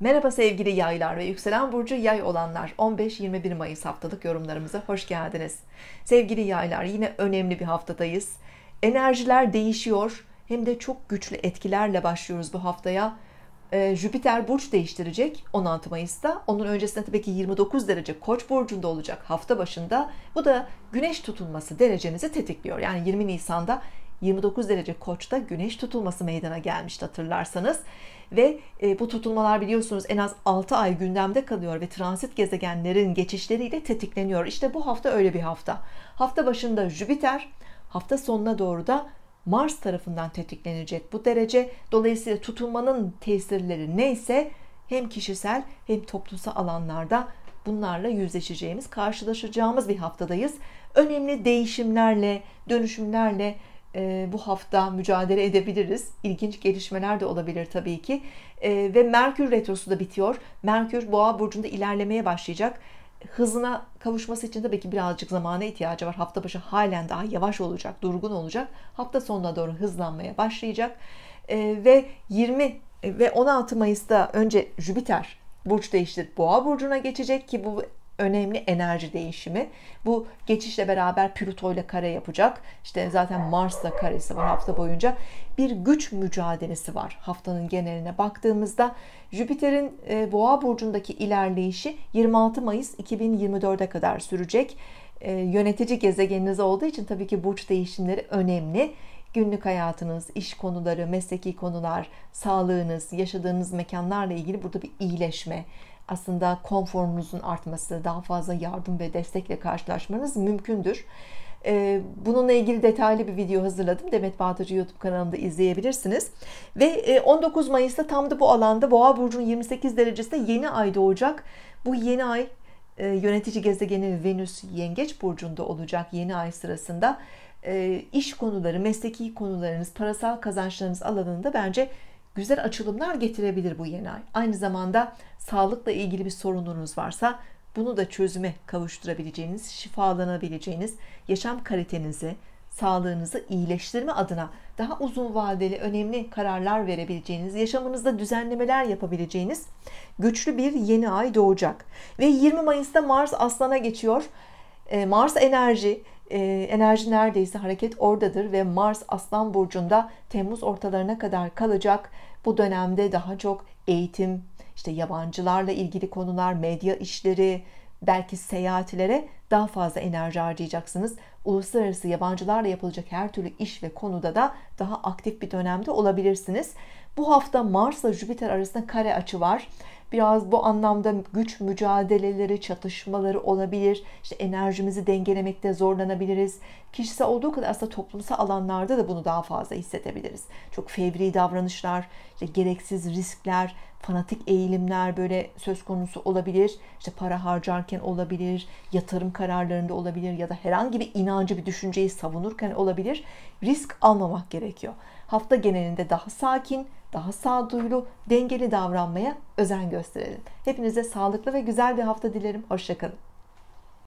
Merhaba sevgili yaylar ve yükselen burcu yay olanlar 15-21 Mayıs haftalık yorumlarımıza hoş geldiniz. Sevgili yaylar yine önemli bir haftadayız. Enerjiler değişiyor hem de çok güçlü etkilerle başlıyoruz bu haftaya. Ee, Jüpiter burç değiştirecek 16 Mayıs'ta. Onun öncesinde tabii ki 29 derece Koç burcunda olacak hafta başında. Bu da Güneş tutulması derecenizi tetikliyor. Yani 20 Nisan'da 29 derece koçta güneş tutulması meydana gelmişti hatırlarsanız ve e, bu tutulmalar biliyorsunuz en az 6 ay gündemde kalıyor ve transit gezegenlerin geçişleriyle tetikleniyor. İşte bu hafta öyle bir hafta. Hafta başında Jüpiter, hafta sonuna doğru da Mars tarafından tetiklenecek bu derece. Dolayısıyla tutulmanın tesirleri neyse hem kişisel hem toplumsal alanlarda bunlarla yüzleşeceğimiz, karşılaşacağımız bir haftadayız. Önemli değişimlerle, dönüşümlerle e, bu hafta mücadele edebiliriz. İlginç gelişmeler de olabilir tabii ki. E, ve Merkür retrosu da bitiyor. Merkür Boğa burcunda ilerlemeye başlayacak. Hızına kavuşması için tabii ki birazcık zamana ihtiyacı var. Hafta başı halen daha yavaş olacak, durgun olacak. Hafta sonuna doğru hızlanmaya başlayacak. Ee, e, ve 20 ve 16 Mayıs'ta önce Jüpiter burç değiştirip boğa burcuna geçecek ki bu önemli enerji değişimi. Bu geçişle beraber Plüto ile kare yapacak. İşte zaten Mars'la karesi var hafta boyunca. Bir güç mücadelesi var haftanın geneline baktığımızda. Jüpiter'in e, Boğa burcundaki ilerleyişi 26 Mayıs 2024'e kadar sürecek. E, yönetici gezegeniniz olduğu için tabii ki burç değişimleri önemli günlük hayatınız, iş konuları, mesleki konular, sağlığınız, yaşadığınız mekanlarla ilgili burada bir iyileşme aslında konforunuzun artması, daha fazla yardım ve destekle karşılaşmanız mümkündür. Ee, bununla ilgili detaylı bir video hazırladım. Demet Bağdacı YouTube kanalında izleyebilirsiniz. Ve 19 e, Mayıs'ta tam da bu alanda Boğa Burcu'nun 28 derecesinde yeni ay doğacak. Bu yeni ay e, yönetici gezegeni Venüs Yengeç Burcu'nda olacak yeni ay sırasında. E, iş konuları, mesleki konularınız, parasal kazançlarınız alanında bence güzel açılımlar getirebilir bu yeni ay. Aynı zamanda sağlıkla ilgili bir sorununuz varsa bunu da çözüme kavuşturabileceğiniz, şifalanabileceğiniz, yaşam kalitenizi, sağlığınızı iyileştirme adına daha uzun vadeli önemli kararlar verebileceğiniz, yaşamınızda düzenlemeler yapabileceğiniz güçlü bir yeni ay doğacak. Ve 20 Mayıs'ta Mars Aslan'a geçiyor. E, Mars enerji, e, enerji neredeyse hareket oradadır ve Mars Aslan Burcu'nda Temmuz ortalarına kadar kalacak. Bu dönemde daha çok eğitim, işte yabancılarla ilgili konular, medya işleri, belki seyahatlere daha fazla enerji harcayacaksınız. Uluslararası yabancılarla yapılacak her türlü iş ve konuda da daha aktif bir dönemde olabilirsiniz. Bu hafta Mars'la Jüpiter arasında kare açı var. Biraz bu anlamda güç mücadeleleri, çatışmaları olabilir. İşte enerjimizi dengelemekte zorlanabiliriz. Kişisel olduğu kadar aslında toplumsal alanlarda da bunu daha fazla hissedebiliriz. Çok fevri davranışlar, işte gereksiz riskler, fanatik eğilimler böyle söz konusu olabilir. İşte para harcarken olabilir, yatırım kararlarında olabilir ya da herhangi bir inancı bir düşünceyi savunurken olabilir. Risk almamak gerekiyor. Hafta genelinde daha sakin, daha sağduyulu, dengeli davranmaya özen gösterelim. Hepinize sağlıklı ve güzel bir hafta dilerim. Hoşçakalın.